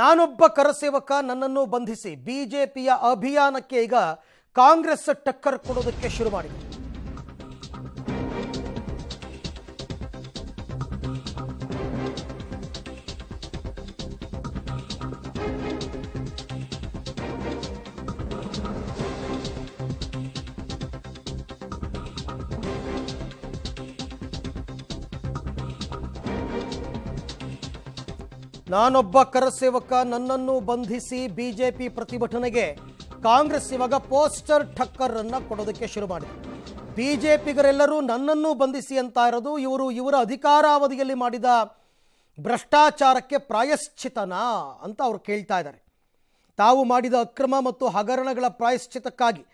ನಾನೊಬ್ಬ ಕರಸೇವಕ ನನ್ನನ್ನು ಬಂಧಿಸಿ ಬಿಜೆಪಿಯ ಅಭಿಯಾನಕ್ಕೆ ಈಗ ಕಾಂಗ್ರೆಸ್ ಟಕ್ಕರ್ ಕೊಡೋದಕ್ಕೆ ಶುರು ಮಾಡಿದೆ ನಾನೊಬ್ಬ ಕರಸೇವಕ ನನ್ನನ್ನು ಬಂಧಿಸಿ ಬಿಜೆಪಿ ಪ್ರತಿಭಟನೆಗೆ ಕಾಂಗ್ರೆಸ್ ಇವಾಗ ಪೋಸ್ಟರ್ ಠಕ್ಕರ್ ಅನ್ನ ಕೊಡೋದಕ್ಕೆ ಶುರು ಮಾಡಿದೆ ಬಿಜೆಪಿಗರೆಲ್ಲರೂ ನನ್ನನ್ನು ಬಂಧಿಸಿ ಅಂತ ಇರೋದು ಇವರು ಇವರ ಅಧಿಕಾರಾವಧಿಯಲ್ಲಿ ಮಾಡಿದ ಭ್ರಷ್ಟಾಚಾರಕ್ಕೆ ಪ್ರಾಯಶ್ಚಿತನಾ ಅಂತ ಅವರು ಕೇಳ್ತಾ ಇದ್ದಾರೆ ತಾವು ಮಾಡಿದ ಅಕ್ರಮ ಮತ್ತು ಹಗರಣಗಳ ಪ್ರಾಯಶ್ಚಿತಕ್ಕಾಗಿ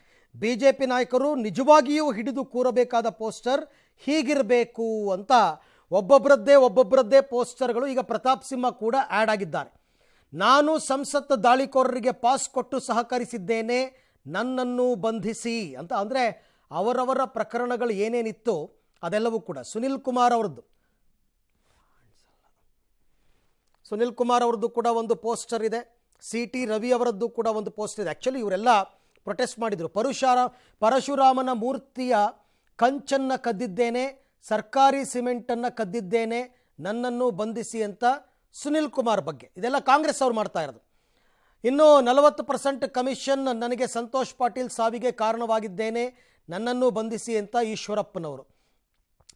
ಬಿಜೆಪಿ ನಾಯಕರು ನಿಜವಾಗಿಯೂ ಹಿಡಿದು ಕೂರಬೇಕಾದ ಪೋಸ್ಟರ್ ಹೀಗಿರಬೇಕು ಅಂತ ಒಬ್ಬೊಬ್ಬರದ್ದೇ ಒಬ್ಬೊಬ್ಬರದ್ದೇ ಪೋಸ್ಟರ್ಗಳು ಈಗ ಪ್ರತಾಪ್ ಸಿಂಹ ಕೂಡ ಆ್ಯಡ್ ಆಗಿದ್ದಾರೆ ನಾನು ಸಂಸತ್ ದಾಳಿಕೋರರಿಗೆ ಪಾಸ್ ಕೊಟ್ಟು ಸಹಕರಿಸಿದ್ದೇನೆ ನನ್ನನ್ನು ಬಂಧಿಸಿ ಅಂತ ಅಂದರೆ ಅವರವರ ಪ್ರಕರಣಗಳು ಏನೇನಿತ್ತು ಅದೆಲ್ಲವೂ ಕೂಡ ಸುನಿಲ್ ಕುಮಾರ್ ಅವ್ರದ್ದು ಸುನಿಲ್ ಕುಮಾರ್ ಅವ್ರದ್ದು ಕೂಡ ಒಂದು ಪೋಸ್ಟರ್ ಇದೆ ಸಿ ಟಿ ರವಿ ಅವರದ್ದು ಕೂಡ ಒಂದು ಪೋಸ್ಟರ್ ಇದೆ ಆ್ಯಕ್ಚುಲಿ ಇವರೆಲ್ಲ ಪ್ರೊಟೆಸ್ಟ್ ಮಾಡಿದರು ಪರಶುರ ಪರಶುರಾಮನ ಮೂರ್ತಿಯ ಕಂಚನ್ನು ಕದ್ದಿದ್ದೇನೆ ಸರ್ಕಾರಿ ಸಿಮೆಂಟನ್ನು ಕದ್ದಿದ್ದೇನೆ ನನ್ನನ್ನು ಬಂಧಿಸಿ ಅಂತ ಸುನಿಲ್ ಕುಮಾರ್ ಬಗ್ಗೆ ಇದೆಲ್ಲ ಕಾಂಗ್ರೆಸ್ ಅವ್ರು ಮಾಡ್ತಾ ಇರೋದು ಇನ್ನು ನಲವತ್ತು ಪರ್ಸೆಂಟ್ ಕಮಿಷನ್ ನನಗೆ ಸಂತೋಷ್ ಪಾಟೀಲ್ ಸಾವಿಗೆ ಕಾರಣವಾಗಿದ್ದೇನೆ ನನ್ನನ್ನು ಬಂಧಿಸಿ ಅಂತ ಈಶ್ವರಪ್ಪನವರು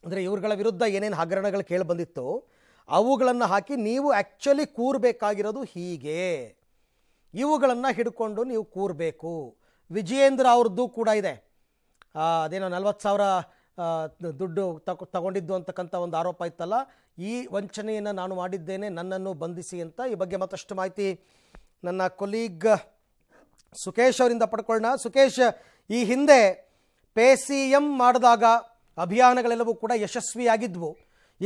ಅಂದರೆ ಇವ್ರಗಳ ವಿರುದ್ಧ ಏನೇನು ಹಗರಣಗಳು ಕೇಳಿ ಬಂದಿತ್ತು ಅವುಗಳನ್ನು ಹಾಕಿ ನೀವು ಆ್ಯಕ್ಚುಲಿ ಕೂರಬೇಕಾಗಿರೋದು ಹೀಗೆ ಇವುಗಳನ್ನು ಹಿಡ್ಕೊಂಡು ನೀವು ಕೂರಬೇಕು ವಿಜಯೇಂದ್ರ ಅವ್ರದ್ದು ಕೂಡ ಇದೆ ಅದೇನೋ ನಲ್ವತ್ತು ಸಾವಿರ ದುಡ್ಡು ತಗೊಂಡಿದ್ದು ಅಂತಕ್ಕಂಥ ಒಂದು ಆರೋಪ ಇತ್ತಲ್ಲ ಈ ವಂಚನೆಯನ್ನು ನಾನು ಮಾಡಿದ್ದೇನೆ ನನ್ನನ್ನು ಬಂಧಿಸಿ ಅಂತ ಈ ಬಗ್ಗೆ ಮತ್ತಷ್ಟು ಮಾಹಿತಿ ನನ್ನ ಕೊಲೀಗ್ ಸುಖೇಶ್ ಅವರಿಂದ ಪಡ್ಕೊಳ್ಳೋಣ ಸುಖೇಶ್ ಈ ಹಿಂದೆ ಪೇ ಸಿ ಎಂ ಮಾಡಿದಾಗ ಅಭಿಯಾನಗಳೆಲ್ಲವೂ ಕೂಡ ಯಶಸ್ವಿಯಾಗಿದ್ವು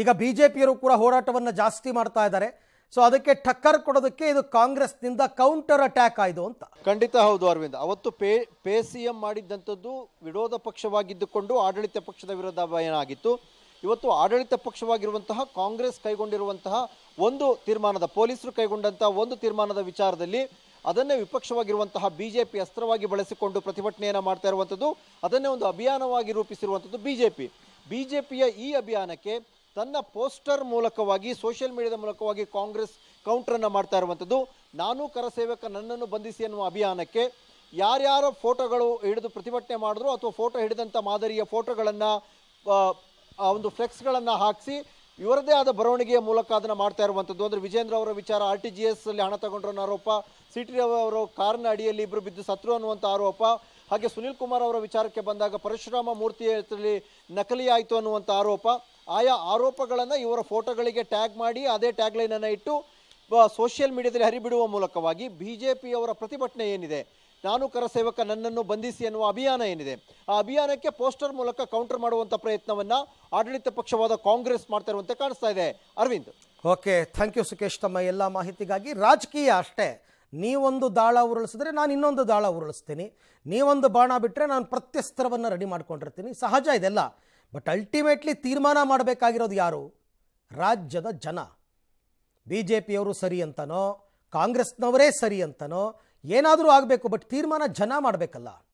ಈಗ ಬಿ ಜೆ ಪಿಯವರು ಕೂಡ ಹೋರಾಟವನ್ನು ಜಾಸ್ತಿ ಮಾಡ್ತಾ ಇದ್ದಾರೆ ಸೊ ಅದಕ್ಕೆ ಟಕ್ಕರ್ ಕೊಡೋದಕ್ಕೆ ಇದು ಕಾಂಗ್ರೆಸ್ನಿಂದ ಕೌಂಟರ್ ಅಟ್ಯಾಕ್ ಆಯಿತು ಅಂತ ಖಂಡಿತ ಹೌದು ಅರವಿಂದ್ ಅವತ್ತು ಪೇ ಪೇ ಸಿ ಎಂ ಮಾಡಿದ್ದಂಥದ್ದು ವಿರೋಧ ಪಕ್ಷವಾಗಿದ್ದುಕೊಂಡು ಆಡಳಿತ ಪಕ್ಷದ ವಿರೋಧ ಆಗಿತ್ತು ಇವತ್ತು ಆಡಳಿತ ಪಕ್ಷವಾಗಿರುವಂತಹ ಕಾಂಗ್ರೆಸ್ ಕೈಗೊಂಡಿರುವಂತಹ ಒಂದು ತೀರ್ಮಾನದ ಪೊಲೀಸರು ಕೈಗೊಂಡಂತಹ ಒಂದು ತೀರ್ಮಾನದ ವಿಚಾರದಲ್ಲಿ ಅದನ್ನೇ ವಿಪಕ್ಷವಾಗಿರುವಂತಹ ಬಿಜೆಪಿ ಅಸ್ತ್ರವಾಗಿ ಬಳಸಿಕೊಂಡು ಪ್ರತಿಭಟನೆಯನ್ನು ಮಾಡ್ತಾ ಇರುವಂಥದ್ದು ಅದನ್ನೇ ಒಂದು ಅಭಿಯಾನವಾಗಿ ರೂಪಿಸಿರುವಂಥದ್ದು ಬಿಜೆಪಿ ಬಿಜೆಪಿಯ ಈ ಅಭಿಯಾನಕ್ಕೆ ತನ್ನ ಪೋಸ್ಟರ್ ಮೂಲಕವಾಗಿ ಸೋಷಿಯಲ್ ಮೀಡಿಯಾದ ಮೂಲಕವಾಗಿ ಕಾಂಗ್ರೆಸ್ ಕೌಂಟ್ರನ್ನು ಮಾಡ್ತಾ ಇರುವಂಥದ್ದು ನಾನು ಕರಸೇವಕ ನನ್ನನ್ನು ಬಂಧಿಸಿ ಅನ್ನುವ ಅಭಿಯಾನಕ್ಕೆ ಯಾರ್ಯಾರ ಫೋಟೋಗಳು ಹಿಡಿದು ಪ್ರತಿಭಟನೆ ಮಾಡಿದ್ರು ಅಥವಾ ಫೋಟೋ ಹಿಡಿದಂಥ ಮಾದರಿಯ ಫೋಟೋಗಳನ್ನು ಒಂದು ಫ್ಲೆಕ್ಸ್ಗಳನ್ನು ಹಾಕಿಸಿ ಇವರದೇ ಆದ ಬರವಣಿಗೆಯ ಮೂಲಕ ಅದನ್ನು ಮಾಡ್ತಾ ಇರುವಂಥದ್ದು ಅಂದರೆ ವಿಜೇಂದ್ರ ಅವರ ವಿಚಾರ ಆರ್ ಟಿ ಜಿ ಎಸ್ ಅಲ್ಲಿ ಹಣ ತಗೊಂಡ್ರ ಆರೋಪ ಸಿಟಿ ಅವರು ಕಾರ್ನ ಅಡಿಯಲ್ಲಿ ಇಬ್ಬರು ಬಿದ್ದು ಸತ್ರು ಅನ್ನುವಂಥ ಆರೋಪ ಹಾಗೆ ಸುನಿಲ್ ಕುಮಾರ್ ಅವರ ವಿಚಾರಕ್ಕೆ ಬಂದಾಗ ಪರಶುರಾಮ ಮೂರ್ತಿಯಲ್ಲಿ ನಕಲಿ ಆಯಿತು ಅನ್ನುವಂಥ ಆರೋಪ ಆಯಾ ಆರೋಪಗಳನ್ನು ಇವರ ಫೋಟೋಗಳಿಗೆ ಟ್ಯಾಗ್ ಮಾಡಿ ಅದೇ ಟ್ಯಾಗ್ಲೈನನ್ನು ಇಟ್ಟು ಸೋಷಿಯಲ್ ಮೀಡಿಯಾದಲ್ಲಿ ಹರಿಬಿಡುವ ಮೂಲಕವಾಗಿ ಬಿ ಜೆ ಪಿಯವರ ಪ್ರತಿಭಟನೆ ಏನಿದೆ ನಾನು ಸೇವಕ ನನ್ನನ್ನು ಬಂಧಿಸಿ ಎನ್ನುವ ಅಭಿಯಾನ ಏನಿದೆ ಆ ಅಭಿಯಾನಕ್ಕೆ ಪೋಸ್ಟರ್ ಮೂಲಕ ಕೌಂಟರ್ ಮಾಡುವಂಥ ಪ್ರಯತ್ನವನ್ನು ಆಡಳಿತ ಪಕ್ಷವಾದ ಕಾಂಗ್ರೆಸ್ ಮಾಡ್ತಾ ಇರುವಂತೆ ಕಾಣಿಸ್ತಾ ಇದೆ Arvind okay thank you Sukesh ತಮ್ಮ ಎಲ್ಲ ಮಾಹಿತಿಗಾಗಿ ರಾಜಕೀಯ ಅಷ್ಟೇ ನೀವೊಂದು ದಾಳ ಉರುಳಿಸಿದ್ರೆ ನಾನು ಇನ್ನೊಂದು ದಾಳ ಉರುಳಿಸ್ತೀನಿ ನೀವೊಂದು ಬಾಣ ಬಿಟ್ಟರೆ ನಾನು ಪ್ರತ್ಯಸ್ತ್ರವನ್ನು ರೆಡಿ ಮಾಡ್ಕೊಂಡಿರ್ತೀನಿ ಸಹಜ ಇದೆಲ್ಲ ಬಟ್ ಅಲ್ಟಿಮೇಟ್ಲಿ ತೀರ್ಮಾನ ಮಾಡಬೇಕಾಗಿರೋದು ಯಾರು ರಾಜ್ಯದ ಜನ ಬಿ ಜೆ ಪಿಯವರು ಸರಿ ಅಂತನೋ ಕಾಂಗ್ರೆಸ್ನವರೇ ಸರಿ ಅಂತನೋ ಏನಾದರೂ ಆಗಬೇಕು ಬಟ್ ತೀರ್ಮಾನ ಜನ ಮಾಡಬೇಕಲ್ಲ